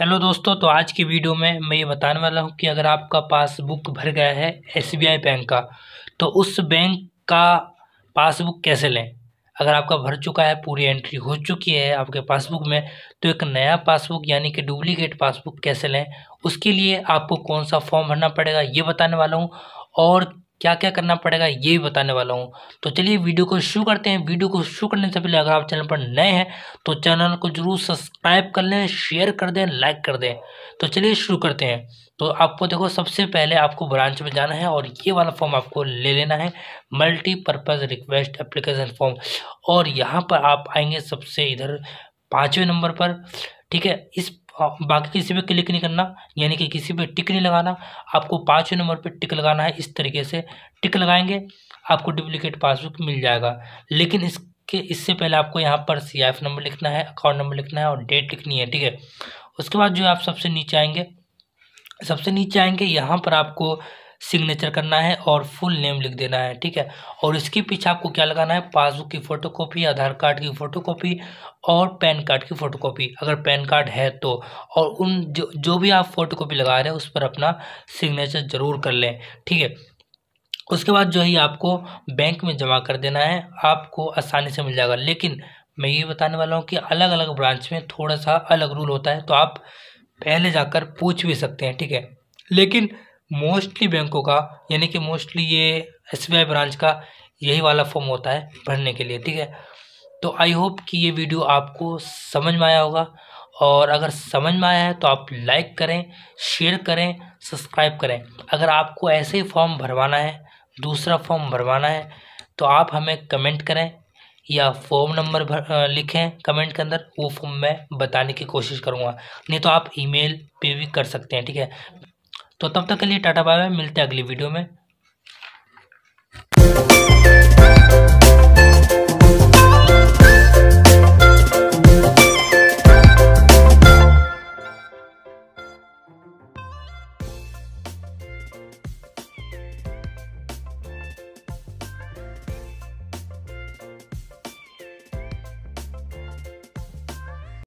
hello दोस्तों तो आज की वीडियो में मैं ये बताने वाला हूँ कि अगर आपका पासबुक भर गया है एसबीआई बैंक का तो उस बैंक का पासबुक कैसे लें अगर आपका भर चुका है पूरी एंट्री हो चुकी है आपके पासबुक में तो एक नया पासबुक यानी कि डुप्लीकेट पासबुक कैसे लें उसके लिए आपको कौन सा फॉर्म भरना पड़ेगा ये बताने वाला हूँ और क्या क्या करना पड़ेगा ये भी बताने वाला हूँ तो चलिए वीडियो को शुरू करते हैं वीडियो को शुरू करने से पहले अगर आप चैनल पर नए हैं तो चैनल को जरूर सब्सक्राइब कर लें शेयर कर दें लाइक कर दें तो चलिए शुरू करते हैं तो आपको देखो सबसे पहले आपको ब्रांच में जाना है और ये वाला फॉर्म आपको ले लेना है मल्टीपर्पज़ रिक्वेस्ट एप्लीकेशन फॉर्म और यहाँ पर आप आएंगे सबसे इधर पाँचवें नंबर पर ठीक है इस बाकी किसी पे क्लिक नहीं करना यानी कि किसी पे टिक नहीं लगाना आपको पाँचवें नंबर पे टिक लगाना है इस तरीके से टिक लगाएंगे आपको डुप्लीकेट पासबुक मिल जाएगा लेकिन इसके इससे पहले आपको यहाँ पर सी नंबर लिखना है अकाउंट नंबर लिखना है और डेट लिखनी है ठीक है उसके बाद जो आप सबसे नीचे आएंगे सबसे नीचे आएंगे यहाँ पर आपको सिग्नेचर करना है और फुल नेम लिख देना है ठीक है और इसके पीछे आपको क्या लगाना है पासबुक की फ़ोटोकॉपी आधार कार्ड की फ़ोटोकॉपी और पैन कार्ड की फ़ोटोकॉपी अगर पैन कार्ड है तो और उन जो जो भी आप फ़ोटोकॉपी लगा रहे हैं उस पर अपना सिग्नेचर ज़रूर कर लें ठीक है उसके बाद जो है आपको बैंक में जमा कर देना है आपको आसानी से मिल जाएगा लेकिन मैं ये बताने वाला हूँ कि अलग अलग ब्रांच में थोड़ा सा अलग रूल होता है तो आप पहले जाकर पूछ भी सकते हैं ठीक है लेकिन मोस्टली बैंकों का यानी कि मोस्टली ये एस ब्रांच का यही वाला फॉर्म होता है भरने के लिए ठीक है तो आई होप कि ये वीडियो आपको समझ में आया होगा और अगर समझ में आया है तो आप लाइक करें शेयर करें सब्सक्राइब करें अगर आपको ऐसे ही फॉर्म भरवाना है दूसरा फॉर्म भरवाना है तो आप हमें कमेंट करें या फॉर्म नंबर भर लिखें कमेंट के अंदर वो फॉर्म मैं बताने की कोशिश करूँगा नहीं तो आप ईमेल पे भी कर सकते हैं ठीक है तो तब तक के लिए टाटा बाय मिलते हैं अगली वीडियो में